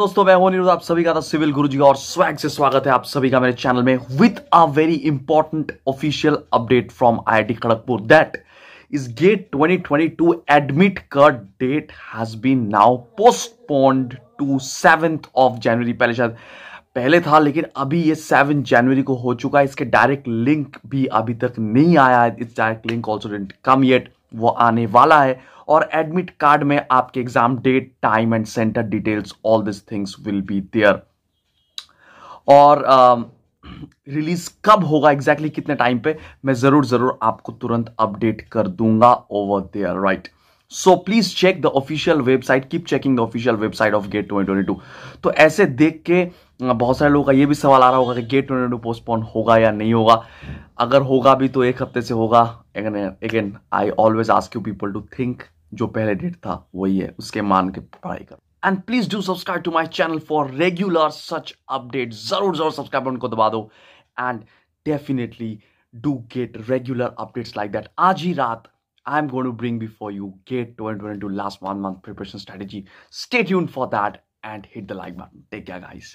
दोस्तों मैं हूं आप सभी का सिविल गुरुजी का और स्वैग से स्वागत है आप सभी का मेरे चैनल में with a very important official update from IIT Kharagpur that is GATE 2022 admit का date has been now postponed to seventh of January पहले शायद पहले था लेकिन अभी ये सेवन जनवरी को हो चुका है इसके डायरेक्ट लिंक भी अभी तक नहीं आया it's direct link also didn't come yet वो आने वाला है और एडमिट कार्ड में आपके exam date time and centre details all this things will be there और रिलीज um, uh, कब होगा एग्जैक्टली exactly कितने टाइम पे मैं जरूर जरूर आपको तुरंत अपडेट कर दूंगा over there right so please check the official website keep checking the official website of GATE twenty twenty two तो ऐसे देख के बहुत सारे लोगों का ये भी सवाल आ रहा होगा कि गेट ट्वेंटी टू पोस्टपोन होगा या नहीं होगा अगर होगा भी तो एक हफ्ते से होगा again I always ask you people to think जो पहले डेट था वही है उसके मान के पढ़ाई कर and please do subscribe to my channel for regular such update जरूर जरूर सब्सक्राइब उनको को दबा दो and definitely do get regular updates like that आज ही रात I am going to bring before you GATE twenty twenty two last one month preparation strategy stay यून for that and hit the like button take care guys